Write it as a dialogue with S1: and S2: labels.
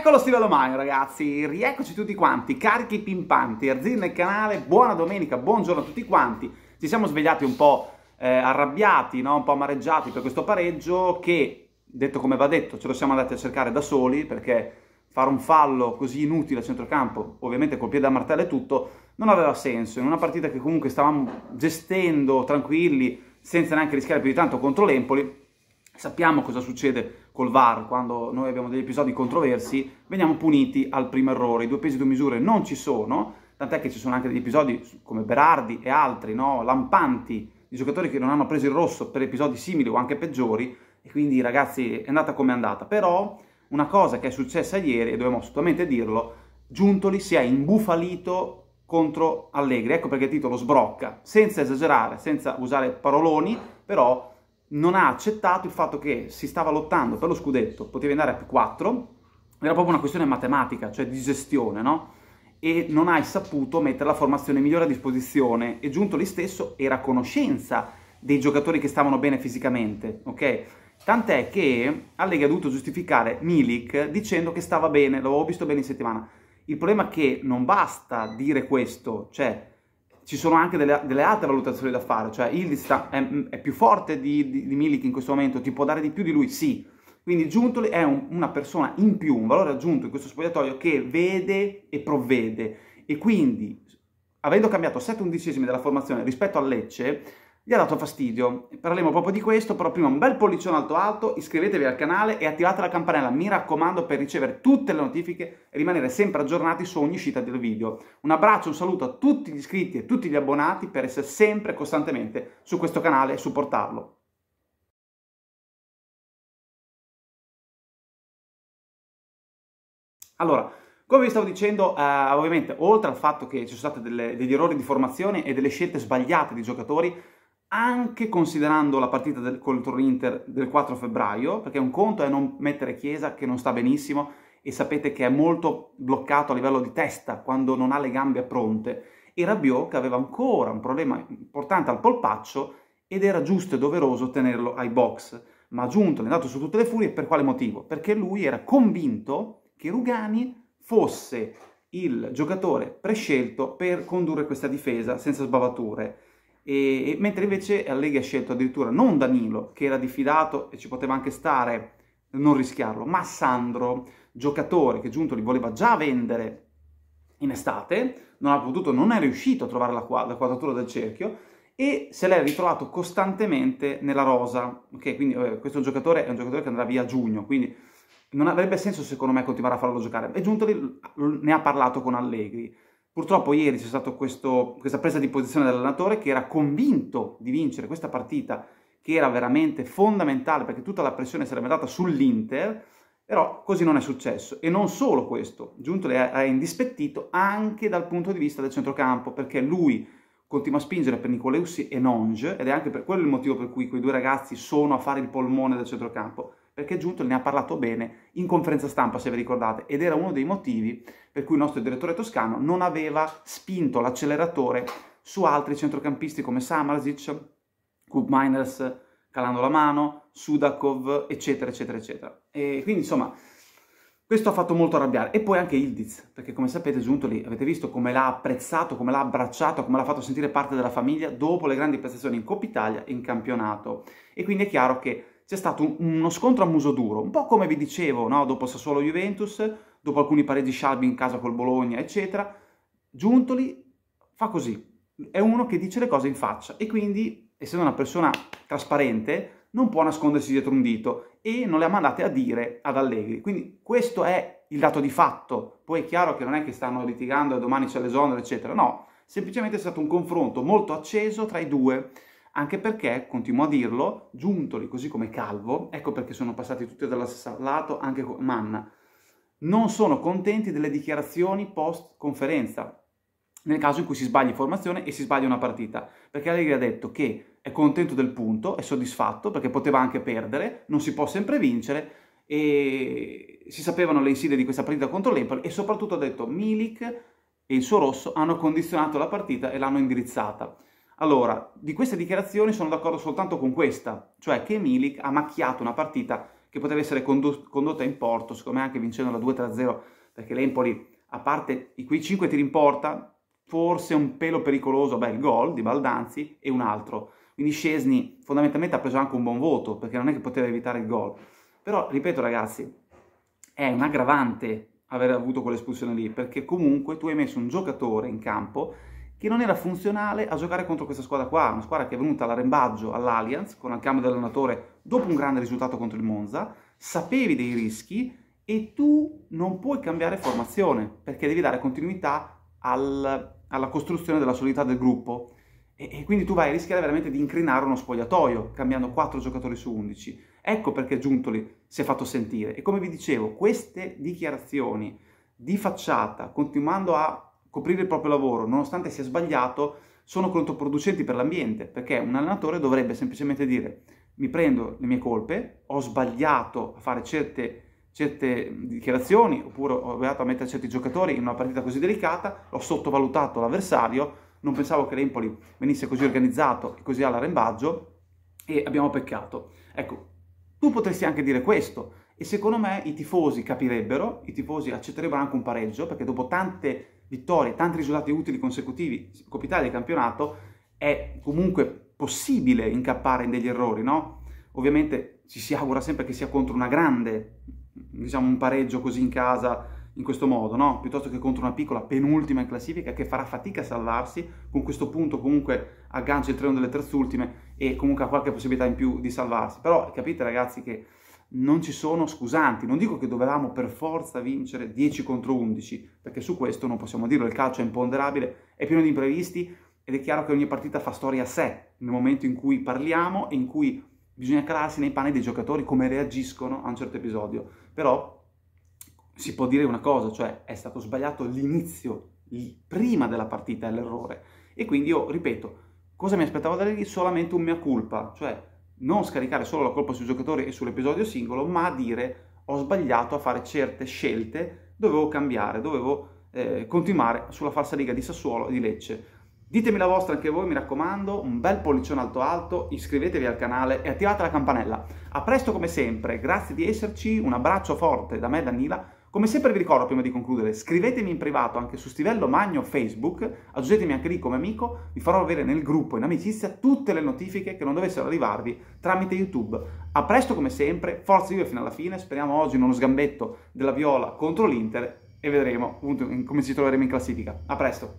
S1: Eccolo Stilo Domani ragazzi, rieccoci tutti quanti, carichi pimpanti, Erzin nel canale, buona domenica, buongiorno a tutti quanti. Ci siamo svegliati un po' eh, arrabbiati, no? un po' amareggiati per questo pareggio che, detto come va detto, ce lo siamo andati a cercare da soli perché fare un fallo così inutile a centrocampo, ovviamente col piede a martello e tutto, non aveva senso. In una partita che comunque stavamo gestendo tranquilli, senza neanche rischiare più di tanto contro l'Empoli, sappiamo cosa succede col VAR, quando noi abbiamo degli episodi controversi, veniamo puniti al primo errore. I due pesi e due misure non ci sono, tant'è che ci sono anche degli episodi come Berardi e altri, no? lampanti, di giocatori che non hanno preso il rosso per episodi simili o anche peggiori, e quindi ragazzi è andata come è andata. Però una cosa che è successa ieri, e dobbiamo assolutamente dirlo, Giuntoli si è imbufalito contro Allegri, ecco perché il titolo sbrocca, senza esagerare, senza usare paroloni, però non ha accettato il fatto che si stava lottando per lo scudetto, potevi andare a più 4, era proprio una questione matematica, cioè di gestione, no? E non hai saputo mettere la formazione migliore a disposizione e giunto lì stesso era a conoscenza dei giocatori che stavano bene fisicamente, ok? Tant'è che Allegri ha dovuto giustificare Milik dicendo che stava bene, l'avevo visto bene in settimana. Il problema è che non basta dire questo, cioè ci sono anche delle, delle, altre valutazioni da fare, cioè Ildiz è, è, più forte di, di, di, Milik in questo momento, ti può dare di più di lui, sì. Quindi Giuntoli è un, una persona in più, un valore aggiunto in questo spogliatoio che vede e provvede. E quindi, avendo cambiato 7 undicesimi della formazione rispetto a Lecce, gli ha dato fastidio. Parleremo proprio di questo, però prima un bel pollicione alto alto, iscrivetevi al canale e attivate la campanella, mi raccomando, per ricevere tutte le notifiche e rimanere sempre aggiornati su ogni uscita del video. Un abbraccio, un saluto a tutti gli iscritti e tutti gli abbonati per essere sempre costantemente su questo canale e supportarlo. Allora, come vi stavo dicendo, eh, ovviamente, oltre al fatto che ci sono stati delle, degli errori di formazione e delle scelte sbagliate di giocatori, anche considerando la partita del, contro l'Inter del 4 febbraio, perché un conto è non mettere Chiesa che non sta benissimo e sapete che è molto bloccato a livello di testa quando non ha le gambe pronte, e Rabiot che aveva ancora un problema importante al polpaccio ed era giusto e doveroso tenerlo ai box. Ma Giunto è andato su tutte le furie per quale motivo? Perché lui era convinto che Rugani fosse il giocatore prescelto per condurre questa difesa senza sbavature e, mentre invece Allegri ha scelto addirittura non Danilo, che era diffidato e ci poteva anche stare non rischiarlo, ma Sandro, giocatore che Giuntoli voleva già vendere in estate, non ha potuto, non è riuscito a trovare la, la quadratura del cerchio e se l'è ritrovato costantemente nella rosa, ok? Quindi eh, questo giocatore è un giocatore che andrà via a giugno, quindi non avrebbe senso secondo me continuare a farlo giocare e Giuntoli ne ha parlato con Allegri Purtroppo ieri c'è stata questa presa di posizione dell'allenatore che era convinto di vincere questa partita che era veramente fondamentale perché tutta la pressione sarebbe andata sull'Inter, però così non è successo. E non solo questo, Giuntoli è indispettito anche dal punto di vista del centrocampo perché lui continua a spingere per Nicoleussi e Nonge ed è anche per quello il motivo per cui quei due ragazzi sono a fare il polmone del centrocampo perché Giunto ne ha parlato bene in conferenza stampa, se vi ricordate, ed era uno dei motivi per cui il nostro direttore toscano non aveva spinto l'acceleratore su altri centrocampisti come Samarzic, Kubminers, calando la mano, Sudakov, eccetera, eccetera, eccetera. E quindi, insomma, questo ha fatto molto arrabbiare. E poi anche Ildiz, perché come sapete Giuntoli, avete visto come l'ha apprezzato, come l'ha abbracciato, come l'ha fatto sentire parte della famiglia dopo le grandi prestazioni in Coppa Italia e in campionato. E quindi è chiaro che c'è stato uno scontro a muso duro, un po' come vi dicevo, no? dopo Sassuolo-Juventus, dopo alcuni pareggi scialbi in casa col Bologna, eccetera, Giuntoli fa così, è uno che dice le cose in faccia e quindi, essendo una persona trasparente, non può nascondersi dietro un dito e non le ha mandate a dire ad Allegri. Quindi questo è il dato di fatto, poi è chiaro che non è che stanno litigando e domani c'è l'esonero, eccetera, no, semplicemente è stato un confronto molto acceso tra i due anche perché, continuo a dirlo, Giuntoli, così come Calvo, ecco perché sono passati tutti dallo stesso lato, anche Manna, non sono contenti delle dichiarazioni post conferenza, nel caso in cui si sbagli formazione e si sbaglia una partita, perché Allegri ha detto che è contento del punto, è soddisfatto, perché poteva anche perdere, non si può sempre vincere, e si sapevano le insidie di questa partita contro l'Empoli e soprattutto ha detto Milik e il suo rosso hanno condizionato la partita e l'hanno indirizzata. Allora, di queste dichiarazioni sono d'accordo soltanto con questa, cioè che Milik ha macchiato una partita che poteva essere condotta in porto, siccome anche vincendo la 2-3-0, perché l'Empoli, a parte i quei 5 tiri in porta, forse un pelo pericoloso, beh, il gol di Baldanzi e un altro. Quindi Scesni fondamentalmente ha preso anche un buon voto, perché non è che poteva evitare il gol. Però, ripeto ragazzi, è un aggravante aver avuto quell'espulsione lì, perché comunque tu hai messo un giocatore in campo che non era funzionale a giocare contro questa squadra qua, una squadra che è venuta all'arembaggio all'Allianz con il cambio dell'allenatore dopo un grande risultato contro il Monza, sapevi dei rischi e tu non puoi cambiare formazione perché devi dare continuità al, alla costruzione della solidità del gruppo e, e quindi tu vai a rischiare veramente di incrinare uno spogliatoio cambiando 4 giocatori su 11. Ecco perché Giuntoli si è fatto sentire e come vi dicevo queste dichiarazioni di facciata continuando a coprire il proprio lavoro, nonostante sia sbagliato, sono controproducenti per l'ambiente, perché un allenatore dovrebbe semplicemente dire mi prendo le mie colpe, ho sbagliato a fare certe, certe dichiarazioni, oppure ho sbagliato a mettere certi giocatori in una partita così delicata, ho sottovalutato l'avversario, non pensavo che l'Empoli venisse così organizzato e così all'arrembaggio e abbiamo peccato. Ecco, tu potresti anche dire questo e secondo me i tifosi capirebbero, i tifosi accetterebbero anche un pareggio perché dopo tante vittorie, tanti risultati utili consecutivi, Coppa Italia e campionato, è comunque possibile incappare in degli errori, no? Ovviamente ci si augura sempre che sia contro una grande, diciamo un pareggio così in casa, in questo modo, no? piuttosto che contro una piccola penultima in classifica che farà fatica a salvarsi, con questo punto comunque aggancia il treno delle terzultime e comunque ha qualche possibilità in più di salvarsi. Però capite ragazzi che non ci sono scusanti, non dico che dovevamo per forza vincere 10 contro 11, perché su questo non possiamo dirlo, il calcio è imponderabile, è pieno di imprevisti ed è chiaro che ogni partita fa storia a sé, nel momento in cui parliamo e in cui bisogna calarsi nei panni dei giocatori, come reagiscono a un certo episodio, però si può dire una cosa, cioè è stato sbagliato l'inizio, prima della partita è l'errore, e quindi io ripeto, cosa mi aspettavo da lì? Solamente un mia culpa, cioè non scaricare solo la colpa sui giocatori e sull'episodio singolo, ma dire ho sbagliato a fare certe scelte, dovevo cambiare, dovevo eh, continuare sulla falsa riga di Sassuolo e di Lecce. Ditemi la vostra anche voi, mi raccomando, un bel pollicione alto alto, iscrivetevi al canale e attivate la campanella. A presto come sempre, grazie di esserci, un abbraccio forte da me Danila come sempre vi ricordo prima di concludere, scrivetemi in privato anche su Stivello Magno Facebook, aggiungetemi anche lì come amico, vi farò avere nel gruppo in amicizia tutte le notifiche che non dovessero arrivarvi tramite YouTube. A presto come sempre, forza io fino alla fine, speriamo oggi in uno sgambetto della Viola contro l'Inter e vedremo appunto come ci troveremo in classifica. A presto!